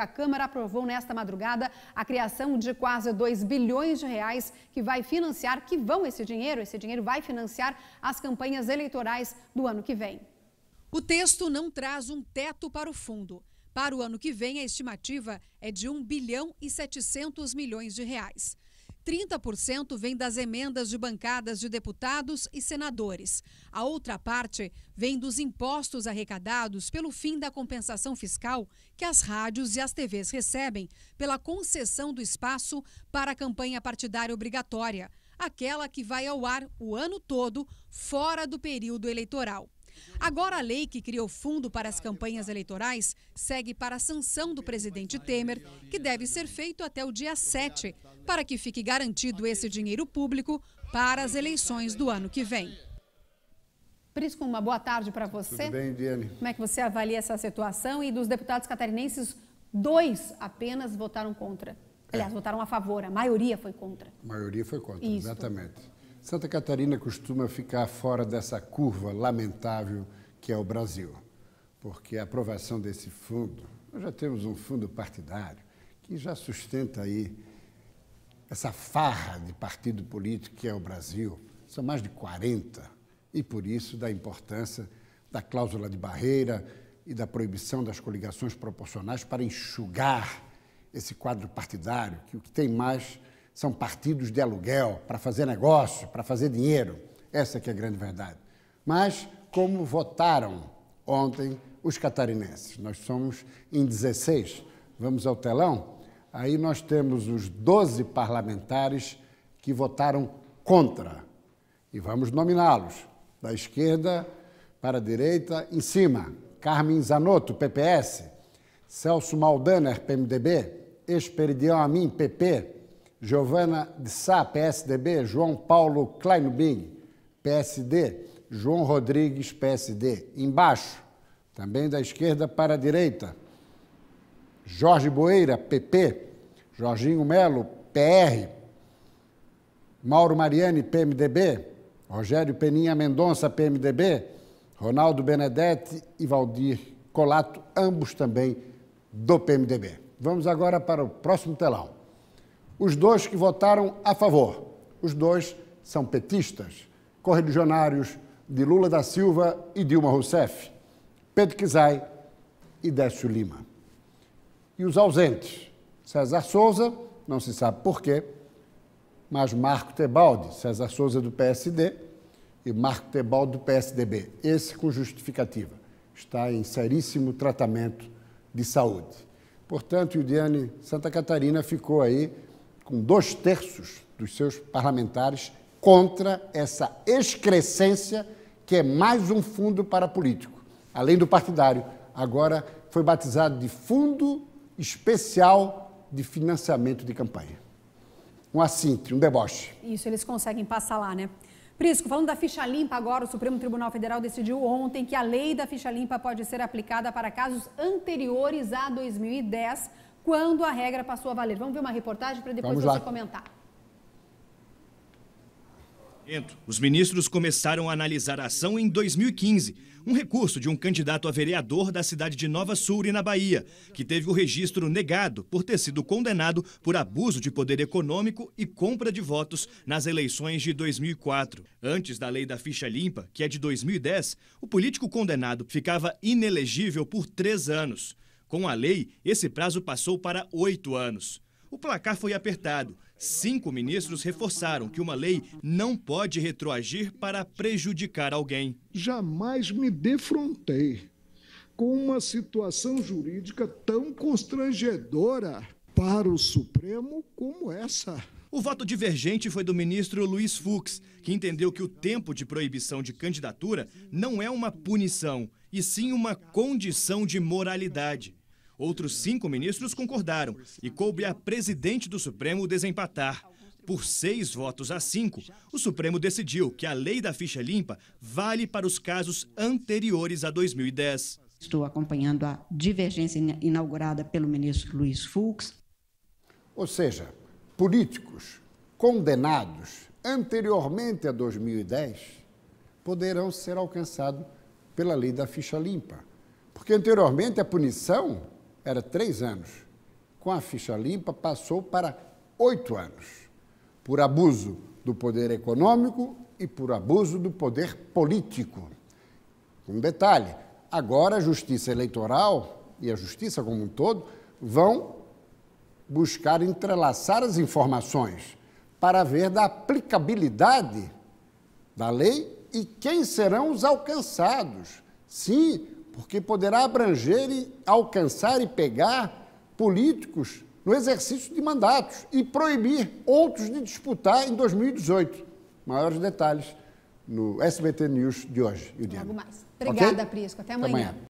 A Câmara aprovou nesta madrugada a criação de quase 2 bilhões de reais que vai financiar, que vão esse dinheiro, esse dinheiro vai financiar as campanhas eleitorais do ano que vem. O texto não traz um teto para o fundo. Para o ano que vem, a estimativa é de 1 bilhão e 700 milhões de reais. 30% vem das emendas de bancadas de deputados e senadores. A outra parte vem dos impostos arrecadados pelo fim da compensação fiscal que as rádios e as TVs recebem pela concessão do espaço para a campanha partidária obrigatória, aquela que vai ao ar o ano todo, fora do período eleitoral. Agora, a lei que criou fundo para as campanhas eleitorais segue para a sanção do presidente Temer, que deve ser feito até o dia 7, para que fique garantido esse dinheiro público para as eleições do ano que vem. Prisco, uma boa tarde para você. Tudo bem, Diane. Como é que você avalia essa situação? E dos deputados catarinenses, dois apenas votaram contra. Aliás, é. votaram a favor, a maioria foi contra. A maioria foi contra, Isso. exatamente. Santa Catarina costuma ficar fora dessa curva lamentável que é o Brasil, porque a aprovação desse fundo, nós já temos um fundo partidário que já sustenta aí essa farra de partido político que é o Brasil, são mais de 40, e por isso da importância da cláusula de barreira e da proibição das coligações proporcionais para enxugar esse quadro partidário, que o que tem mais são partidos de aluguel para fazer negócio, para fazer dinheiro. Essa que é a grande verdade. Mas como votaram ontem os catarinenses? Nós somos em 16. Vamos ao telão? Aí nós temos os 12 parlamentares que votaram contra. E vamos nominá-los. Da esquerda para a direita, em cima. Carmen Zanotto, PPS. Celso Maldaner, PMDB. Esperidião Amin, PP. Giovana de Sá, PSDB, João Paulo Kleinbing, PSD, João Rodrigues, PSD. Embaixo, também da esquerda para a direita, Jorge Boeira, PP, Jorginho Melo, PR, Mauro Mariani, PMDB, Rogério Peninha Mendonça, PMDB, Ronaldo Benedetti e Valdir Colato, ambos também do PMDB. Vamos agora para o próximo telão os dois que votaram a favor. Os dois são petistas, correligionários de Lula da Silva e Dilma Rousseff, Pedro Quizai e Décio Lima. E os ausentes, César Souza, não se sabe porquê, mas Marco Tebaldi, César Souza do PSD e Marco Tebaldi do PSDB, esse com justificativa. Está em seríssimo tratamento de saúde. Portanto, o Diane Santa Catarina ficou aí com dois terços dos seus parlamentares contra essa excrescência que é mais um fundo para político, além do partidário. Agora foi batizado de Fundo Especial de Financiamento de Campanha. Um assinte, um deboche. Isso, eles conseguem passar lá, né? Prisco, falando da ficha limpa agora, o Supremo Tribunal Federal decidiu ontem que a lei da ficha limpa pode ser aplicada para casos anteriores a 2010, quando a regra passou a valer. Vamos ver uma reportagem para depois Vamos você lá. comentar. Os ministros começaram a analisar a ação em 2015, um recurso de um candidato a vereador da cidade de Nova Soure, na Bahia, que teve o registro negado por ter sido condenado por abuso de poder econômico e compra de votos nas eleições de 2004. Antes da lei da ficha limpa, que é de 2010, o político condenado ficava inelegível por três anos. Com a lei, esse prazo passou para oito anos. O placar foi apertado. Cinco ministros reforçaram que uma lei não pode retroagir para prejudicar alguém. Jamais me defrontei com uma situação jurídica tão constrangedora para o Supremo como essa. O voto divergente foi do ministro Luiz Fux, que entendeu que o tempo de proibição de candidatura não é uma punição, e sim uma condição de moralidade. Outros cinco ministros concordaram e coube a presidente do Supremo desempatar. Por seis votos a cinco, o Supremo decidiu que a lei da ficha limpa vale para os casos anteriores a 2010. Estou acompanhando a divergência inaugurada pelo ministro Luiz Fux. Ou seja, políticos condenados anteriormente a 2010 poderão ser alcançados pela lei da ficha limpa. Porque anteriormente a punição era três anos. Com a ficha limpa, passou para oito anos, por abuso do poder econômico e por abuso do poder político. Um detalhe: agora a justiça eleitoral e a justiça como um todo vão buscar entrelaçar as informações para ver da aplicabilidade da lei e quem serão os alcançados. Sim, porque poderá abranger e alcançar e pegar políticos no exercício de mandatos e proibir outros de disputar em 2018. Maiores detalhes no SBT News de hoje. Logo mais. Obrigada, okay? Prisco. Até amanhã. Até amanhã.